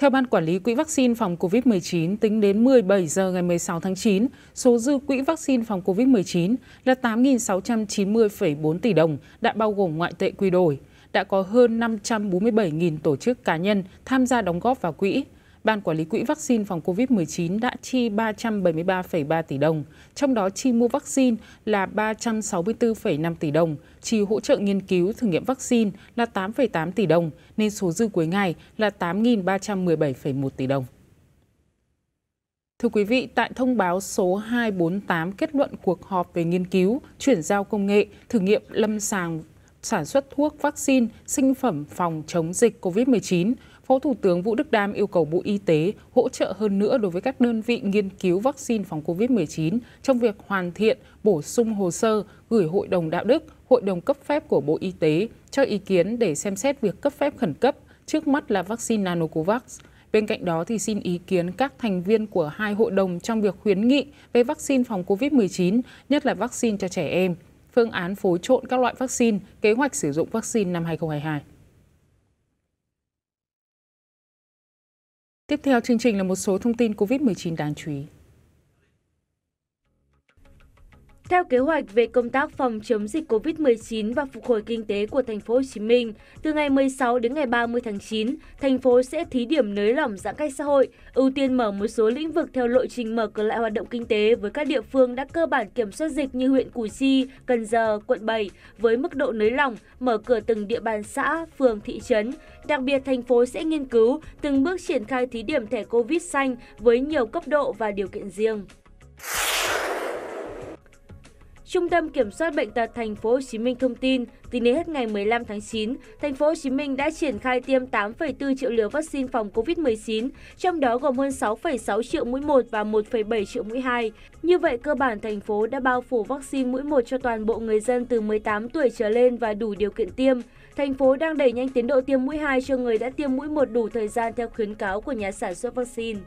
Theo Ban Quản lý Quỹ vaccine phòng COVID-19, tính đến 17 giờ ngày 16 tháng 9, số dư quỹ vaccine phòng COVID-19 là 8.690,4 tỷ đồng, đã bao gồm ngoại tệ quy đổi. Đã có hơn 547.000 tổ chức cá nhân tham gia đóng góp vào quỹ, Ban Quản lý Quỹ Vaccine phòng COVID-19 đã chi 373,3 tỷ đồng, trong đó chi mua vaccine là 364,5 tỷ đồng, chi hỗ trợ nghiên cứu thử nghiệm vaccine là 8,8 tỷ đồng, nên số dư cuối ngày là 8.317,1 tỷ đồng. Thưa quý vị, tại thông báo số 248 kết luận cuộc họp về nghiên cứu, chuyển giao công nghệ, thử nghiệm lâm sàng sản xuất thuốc vaccine, sinh phẩm phòng chống dịch COVID-19, Phó Thủ tướng Vũ Đức Đam yêu cầu Bộ Y tế hỗ trợ hơn nữa đối với các đơn vị nghiên cứu vaccine phòng COVID-19 trong việc hoàn thiện, bổ sung hồ sơ gửi Hội đồng Đạo đức, Hội đồng cấp phép của Bộ Y tế cho ý kiến để xem xét việc cấp phép khẩn cấp, trước mắt là vaccine Nanocovax. Bên cạnh đó thì xin ý kiến các thành viên của hai hội đồng trong việc khuyến nghị về vaccine phòng COVID-19, nhất là vaccine cho trẻ em, phương án phối trộn các loại vaccine, kế hoạch sử dụng vaccine năm 2022. Tiếp theo chương trình là một số thông tin COVID-19 đáng chú ý. Theo kế hoạch về công tác phòng chống dịch COVID-19 và phục hồi kinh tế của thành phố Hồ Chí Minh, từ ngày 16 đến ngày 30 tháng 9, thành phố sẽ thí điểm nới lỏng giãn cách xã hội, ưu tiên mở một số lĩnh vực theo lộ trình mở cửa lại hoạt động kinh tế với các địa phương đã cơ bản kiểm soát dịch như huyện Củ Chi, Cần Giờ, quận 7 với mức độ nới lỏng, mở cửa từng địa bàn xã, phường, thị trấn. Đặc biệt, thành phố sẽ nghiên cứu từng bước triển khai thí điểm thẻ COVID xanh với nhiều cấp độ và điều kiện riêng. Trung tâm Kiểm soát bệnh tật Thành phố Hồ Chí Minh thông tin, tính đến hết ngày 15 tháng 9, Thành phố Hồ Chí Minh đã triển khai tiêm 8,4 triệu liều vaccine phòng COVID-19, trong đó gồm hơn 6,6 triệu mũi 1 và 1,7 triệu mũi 2. Như vậy, cơ bản thành phố đã bao phủ vaccine mũi 1 cho toàn bộ người dân từ 18 tuổi trở lên và đủ điều kiện tiêm. Thành phố đang đẩy nhanh tiến độ tiêm mũi 2 cho người đã tiêm mũi 1 đủ thời gian theo khuyến cáo của nhà sản xuất vaccine.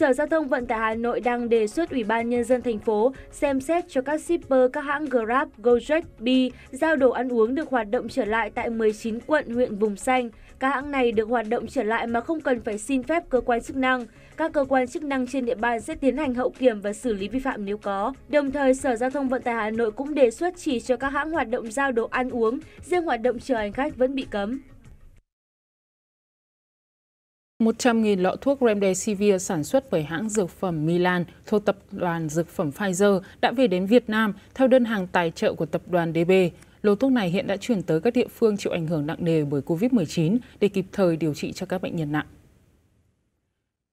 Sở Giao thông Vận tải Hà Nội đang đề xuất Ủy ban Nhân dân thành phố xem xét cho các shipper các hãng Grab, Gojek, Bi giao đồ ăn uống được hoạt động trở lại tại 19 quận, huyện vùng xanh. Các hãng này được hoạt động trở lại mà không cần phải xin phép cơ quan chức năng. Các cơ quan chức năng trên địa bàn sẽ tiến hành hậu kiểm và xử lý vi phạm nếu có. Đồng thời, Sở Giao thông Vận tải Hà Nội cũng đề xuất chỉ cho các hãng hoạt động giao đồ ăn uống, riêng hoạt động chờ hành khách vẫn bị cấm. 100.000 lọ thuốc Remdesivir sản xuất bởi hãng dược phẩm Milan thuộc tập đoàn dược phẩm Pfizer đã về đến Việt Nam theo đơn hàng tài trợ của tập đoàn DB. Lô thuốc này hiện đã chuyển tới các địa phương chịu ảnh hưởng nặng nề bởi COVID-19 để kịp thời điều trị cho các bệnh nhân nặng.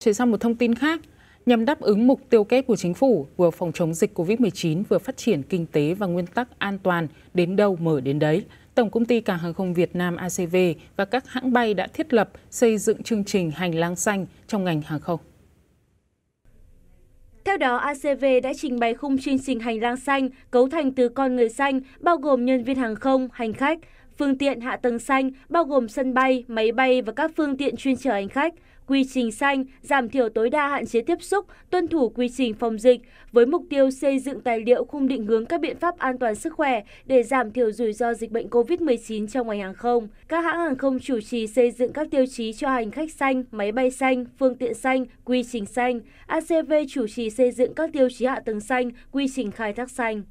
Chuyển sang một thông tin khác, nhằm đáp ứng mục tiêu kép của chính phủ vừa phòng chống dịch COVID-19 vừa phát triển kinh tế và nguyên tắc an toàn đến đâu mở đến đấy. Tổng công ty Cảng hàng không Việt Nam ACV và các hãng bay đã thiết lập xây dựng chương trình hành lang xanh trong ngành hàng không. Theo đó, ACV đã trình bày khung chương trình hành lang xanh cấu thành từ con người xanh, bao gồm nhân viên hàng không, hành khách, phương tiện hạ tầng xanh, bao gồm sân bay, máy bay và các phương tiện chuyên chở hành khách, quy trình xanh, giảm thiểu tối đa hạn chế tiếp xúc, tuân thủ quy trình phòng dịch với mục tiêu xây dựng tài liệu khung định hướng các biện pháp an toàn sức khỏe để giảm thiểu rủi ro dịch bệnh COVID-19 trong ngành hàng không. Các hãng hàng không chủ trì xây dựng các tiêu chí cho hành khách xanh, máy bay xanh, phương tiện xanh, quy trình xanh. ACV chủ trì xây dựng các tiêu chí hạ tầng xanh, quy trình khai thác xanh.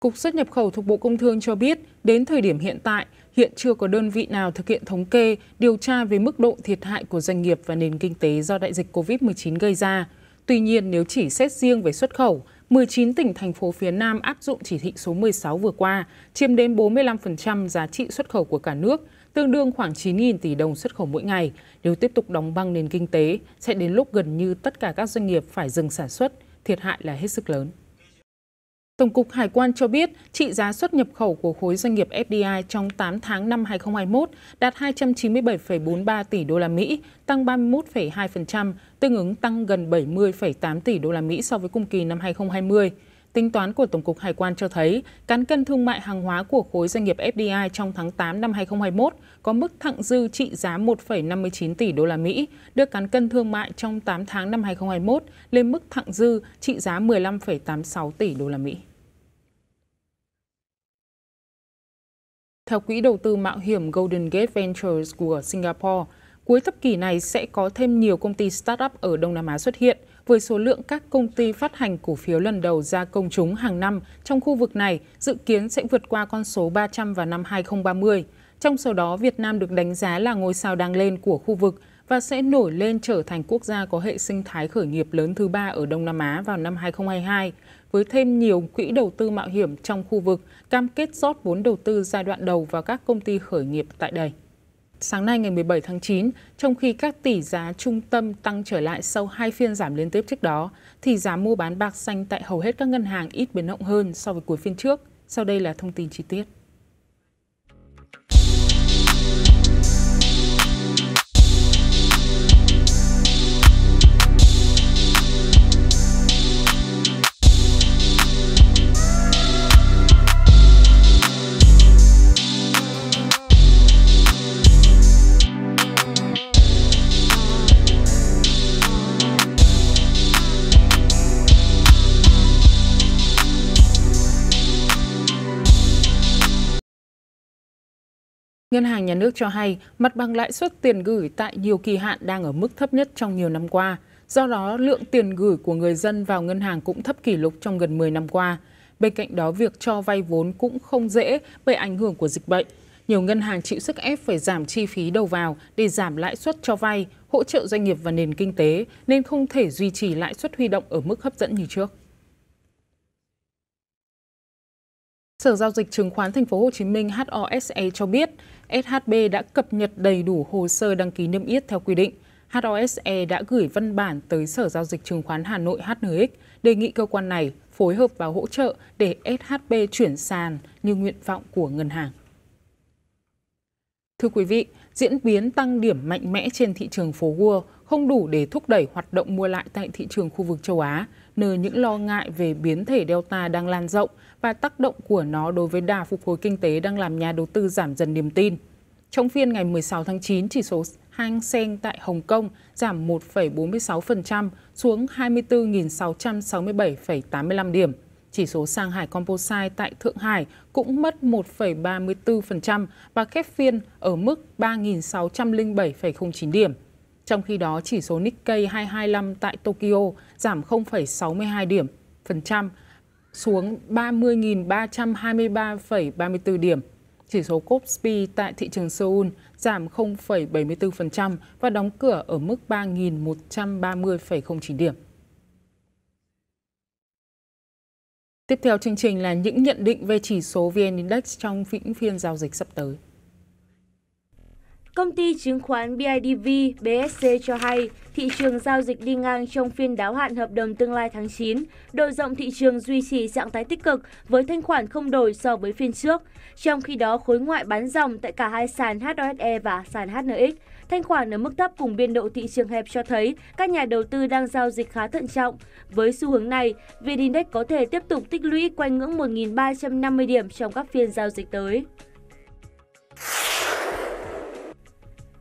Cục xuất nhập khẩu thuộc Bộ Công Thương cho biết, đến thời điểm hiện tại, hiện chưa có đơn vị nào thực hiện thống kê, điều tra về mức độ thiệt hại của doanh nghiệp và nền kinh tế do đại dịch COVID-19 gây ra. Tuy nhiên, nếu chỉ xét riêng về xuất khẩu, 19 tỉnh thành phố phía Nam áp dụng chỉ thị số 16 vừa qua, chiếm đến 45% giá trị xuất khẩu của cả nước, tương đương khoảng 9.000 tỷ đồng xuất khẩu mỗi ngày. Nếu tiếp tục đóng băng nền kinh tế, sẽ đến lúc gần như tất cả các doanh nghiệp phải dừng sản xuất, thiệt hại là hết sức lớn. Tổng cục Hải quan cho biết trị giá xuất nhập khẩu của khối doanh nghiệp FDI trong 8 tháng năm 2021 đạt 297,43 tỷ đô la Mỹ, tăng 31,2%, tương ứng tăng gần 70,8 tỷ đô la Mỹ so với cùng kỳ năm 2020 tính toán của Tổng cục Hải quan cho thấy cán cân thương mại hàng hóa của khối doanh nghiệp FDI trong tháng 8 năm 2021 có mức thặng dư trị giá 1,59 tỷ đô la Mỹ, đưa cán cân thương mại trong 8 tháng năm 2021 lên mức thặng dư trị giá 15,86 tỷ đô la Mỹ. Theo quỹ đầu tư mạo hiểm Golden Gate Ventures của Singapore, cuối thập kỷ này sẽ có thêm nhiều công ty startup ở Đông Nam Á xuất hiện – với số lượng các công ty phát hành cổ phiếu lần đầu ra công chúng hàng năm trong khu vực này dự kiến sẽ vượt qua con số 300 vào năm 2030. Trong số đó, Việt Nam được đánh giá là ngôi sao đang lên của khu vực và sẽ nổi lên trở thành quốc gia có hệ sinh thái khởi nghiệp lớn thứ ba ở Đông Nam Á vào năm 2022, với thêm nhiều quỹ đầu tư mạo hiểm trong khu vực cam kết rót vốn đầu tư giai đoạn đầu vào các công ty khởi nghiệp tại đây. Sáng nay ngày 17 tháng 9, trong khi các tỷ giá trung tâm tăng trở lại sau hai phiên giảm liên tiếp trước đó, thì giá mua bán bạc xanh tại hầu hết các ngân hàng ít biến động hơn so với cuối phiên trước. Sau đây là thông tin chi tiết. Ngân hàng Nhà nước cho hay mặt bằng lãi suất tiền gửi tại nhiều kỳ hạn đang ở mức thấp nhất trong nhiều năm qua. Do đó, lượng tiền gửi của người dân vào ngân hàng cũng thấp kỷ lục trong gần 10 năm qua. Bên cạnh đó, việc cho vay vốn cũng không dễ bởi ảnh hưởng của dịch bệnh. Nhiều ngân hàng chịu sức ép phải giảm chi phí đầu vào để giảm lãi suất cho vay, hỗ trợ doanh nghiệp và nền kinh tế nên không thể duy trì lãi suất huy động ở mức hấp dẫn như trước. Sở giao dịch chứng khoán Thành phố Hồ Chí Minh HOSE cho biết, SHB đã cập nhật đầy đủ hồ sơ đăng ký niêm yết theo quy định. HOSE đã gửi văn bản tới Sở giao dịch chứng khoán Hà Nội HNX đề nghị cơ quan này phối hợp và hỗ trợ để SHB chuyển sàn như nguyện vọng của ngân hàng. Thưa quý vị, diễn biến tăng điểm mạnh mẽ trên thị trường phố Wall không đủ để thúc đẩy hoạt động mua lại tại thị trường khu vực châu Á, nơi những lo ngại về biến thể Delta đang lan rộng và tác động của nó đối với đà phục hồi kinh tế đang làm nhà đầu tư giảm dần niềm tin. Trong phiên ngày 16 tháng 9, chỉ số Hang Seng tại Hồng Kông giảm 1,46% xuống 24.667,85 điểm. Chỉ số Sang Hải Composite tại Thượng Hải cũng mất 1,34% và khép phiên ở mức 3.607,09 điểm. Trong khi đó, chỉ số Nikkei 225 tại Tokyo giảm 0,62 điểm phần trăm xuống 30.323,34 điểm. Chỉ số Kospi tại thị trường Seoul giảm 0,74% và đóng cửa ở mức 3.130,09 điểm. Tiếp theo chương trình là những nhận định về chỉ số VN Index trong những phiên giao dịch sắp tới. Công ty chứng khoán BIDV BSC cho hay thị trường giao dịch đi ngang trong phiên đáo hạn hợp đồng tương lai tháng 9, độ rộng thị trường duy trì trạng thái tích cực với thanh khoản không đổi so với phiên trước. Trong khi đó, khối ngoại bán dòng tại cả hai sàn HOSE và sàn HNX Thanh khoản ở mức thấp cùng biên độ thị trường hẹp cho thấy các nhà đầu tư đang giao dịch khá thận trọng. Với xu hướng này, VN Index có thể tiếp tục tích lũy quanh ngưỡng 1.350 điểm trong các phiên giao dịch tới.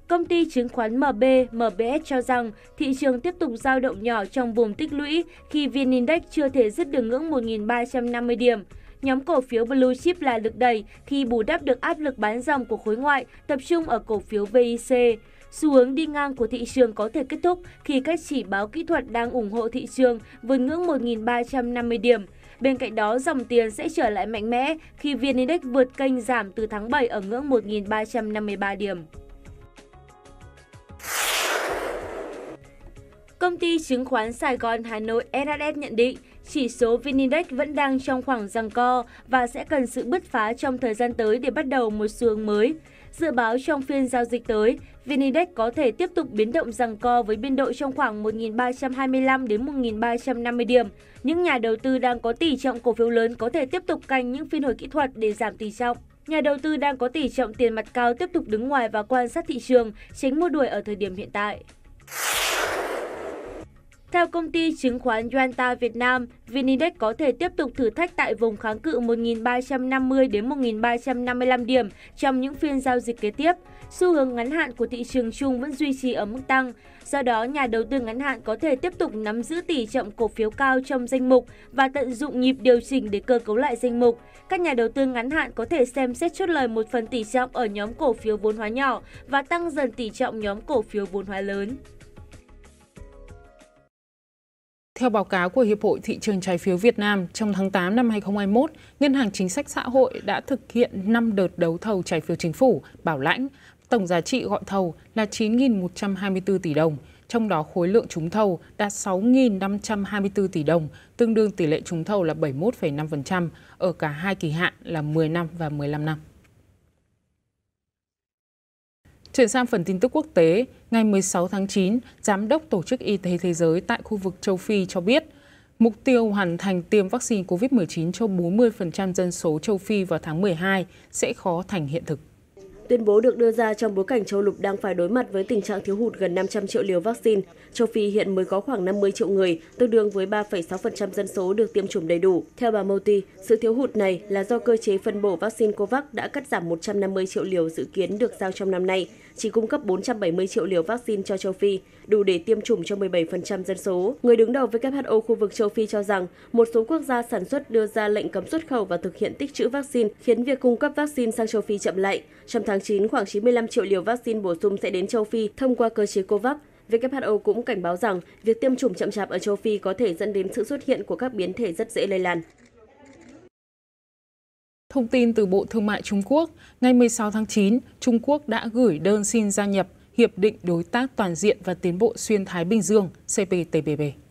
Công ty chứng khoán MB, MBS cho rằng thị trường tiếp tục dao động nhỏ trong vùng tích lũy khi VN Index chưa thể dứt được ngưỡng 1.350 điểm. Nhóm cổ phiếu Blue Chip là lực đẩy khi bù đắp được áp lực bán dòng của khối ngoại tập trung ở cổ phiếu VIC. Xu hướng đi ngang của thị trường có thể kết thúc khi các chỉ báo kỹ thuật đang ủng hộ thị trường vượt ngưỡng 1.350 điểm. Bên cạnh đó, dòng tiền sẽ trở lại mạnh mẽ khi VN Index vượt kênh giảm từ tháng 7 ở ngưỡng 1.353 điểm. Công ty chứng khoán Sài Gòn Hà Nội SHS nhận định chỉ số VN Index vẫn đang trong khoảng giằng co và sẽ cần sự bứt phá trong thời gian tới để bắt đầu một xu hướng mới. Dự báo trong phiên giao dịch tới, VN Index có thể tiếp tục biến động giằng co với biên độ trong khoảng 1.325 đến 1.350 điểm. Những nhà đầu tư đang có tỷ trọng cổ phiếu lớn có thể tiếp tục canh những phiên hồi kỹ thuật để giảm tỷ trọng. Nhà đầu tư đang có tỷ trọng tiền mặt cao tiếp tục đứng ngoài và quan sát thị trường, tránh mua đuổi ở thời điểm hiện tại. Theo công ty chứng khoán Yuanta Việt Nam, VN-Index có thể tiếp tục thử thách tại vùng kháng cự 1.350 đến 1.355 điểm trong những phiên giao dịch kế tiếp. Xu hướng ngắn hạn của thị trường chung vẫn duy trì ở mức tăng, do đó nhà đầu tư ngắn hạn có thể tiếp tục nắm giữ tỷ trọng cổ phiếu cao trong danh mục và tận dụng nhịp điều chỉnh để cơ cấu lại danh mục. Các nhà đầu tư ngắn hạn có thể xem xét chốt lời một phần tỷ trọng ở nhóm cổ phiếu vốn hóa nhỏ và tăng dần tỷ trọng nhóm cổ phiếu vốn hóa lớn. Theo báo cáo của Hiệp hội Thị trường Trái phiếu Việt Nam, trong tháng 8 năm 2021, Ngân hàng Chính sách Xã hội đã thực hiện 5 đợt đấu thầu trái phiếu chính phủ, bảo lãnh. Tổng giá trị gọi thầu là 9.124 tỷ đồng, trong đó khối lượng trúng thầu đạt 6.524 tỷ đồng, tương đương tỷ lệ trúng thầu là 71,5% ở cả hai kỳ hạn là 10 năm và 15 năm. Chuyển sang phần tin tức quốc tế, ngày 16 tháng 9, Giám đốc Tổ chức Y tế Thế giới tại khu vực châu Phi cho biết, mục tiêu hoàn thành tiêm vaccine COVID-19 cho 40% dân số châu Phi vào tháng 12 sẽ khó thành hiện thực. Tuyên bố được đưa ra trong bối cảnh châu lục đang phải đối mặt với tình trạng thiếu hụt gần 500 triệu liều vaccine. Châu Phi hiện mới có khoảng 50 triệu người, tương đương với 3,6% dân số được tiêm chủng đầy đủ. Theo bà Moti, sự thiếu hụt này là do cơ chế phân bổ vaccine COVAX đã cắt giảm 150 triệu liều dự kiến được giao trong năm nay, chỉ cung cấp 470 triệu liều vaccine cho châu Phi, đủ để tiêm chủng cho 17% dân số. Người đứng đầu WHO khu vực châu Phi cho rằng một số quốc gia sản xuất đưa ra lệnh cấm xuất khẩu và thực hiện tích trữ vaccine khiến việc cung cấp vaccine sang châu Phi chậm lại. Trong tháng tháng 9, khoảng 95 triệu liều vaccine bổ sung sẽ đến châu Phi thông qua cơ chế COVAX. WHO cũng cảnh báo rằng việc tiêm chủng chậm chạp ở châu Phi có thể dẫn đến sự xuất hiện của các biến thể rất dễ lây lan. Thông tin từ Bộ Thương mại Trung Quốc, ngày 16 tháng 9, Trung Quốc đã gửi đơn xin gia nhập Hiệp định Đối tác Toàn diện và Tiến bộ Xuyên Thái Bình Dương CPTPP.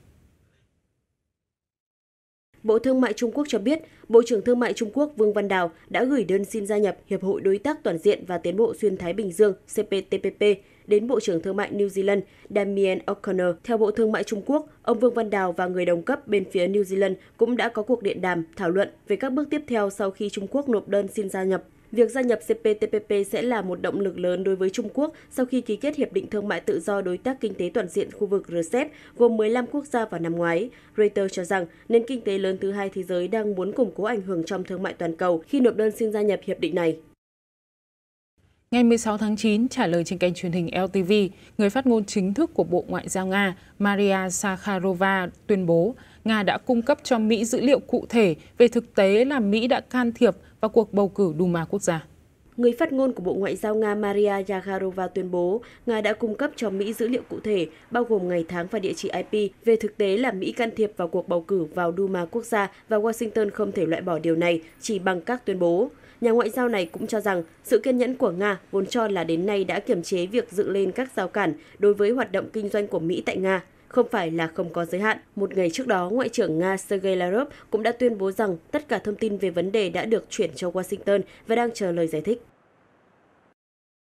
Bộ Thương mại Trung Quốc cho biết, Bộ trưởng Thương mại Trung Quốc Vương Văn Đào đã gửi đơn xin gia nhập Hiệp hội Đối tác Toàn diện và Tiến bộ Xuyên Thái Bình Dương CPTPP đến Bộ trưởng Thương mại New Zealand Damien O'Connor. Theo Bộ Thương mại Trung Quốc, ông Vương Văn Đào và người đồng cấp bên phía New Zealand cũng đã có cuộc điện đàm thảo luận về các bước tiếp theo sau khi Trung Quốc nộp đơn xin gia nhập Việc gia nhập CPTPP sẽ là một động lực lớn đối với Trung Quốc sau khi ký kết Hiệp định Thương mại Tự do Đối tác Kinh tế Toàn diện khu vực RCEP gồm 15 quốc gia vào năm ngoái. Reuters cho rằng nền kinh tế lớn thứ hai thế giới đang muốn củng cố ảnh hưởng trong thương mại toàn cầu khi nộp đơn xin gia nhập hiệp định này. Ngày 16 tháng 9, trả lời trên kênh truyền hình LTV, người phát ngôn chính thức của Bộ Ngoại giao Nga Maria Sakharova tuyên bố Nga đã cung cấp cho Mỹ dữ liệu cụ thể về thực tế là Mỹ đã can thiệp vào cuộc bầu cử Duma quốc gia. Người phát ngôn của Bộ Ngoại giao Nga Maria Zakharova tuyên bố Nga đã cung cấp cho Mỹ dữ liệu cụ thể, bao gồm ngày tháng và địa chỉ IP, về thực tế là Mỹ can thiệp vào cuộc bầu cử vào Duma quốc gia và Washington không thể loại bỏ điều này chỉ bằng các tuyên bố. Nhà ngoại giao này cũng cho rằng sự kiên nhẫn của Nga vốn cho là đến nay đã kiềm chế việc dựng lên các rào cản đối với hoạt động kinh doanh của Mỹ tại Nga. Không phải là không có giới hạn, một ngày trước đó, Ngoại trưởng Nga Sergei Lavrov cũng đã tuyên bố rằng tất cả thông tin về vấn đề đã được chuyển cho Washington và đang chờ lời giải thích.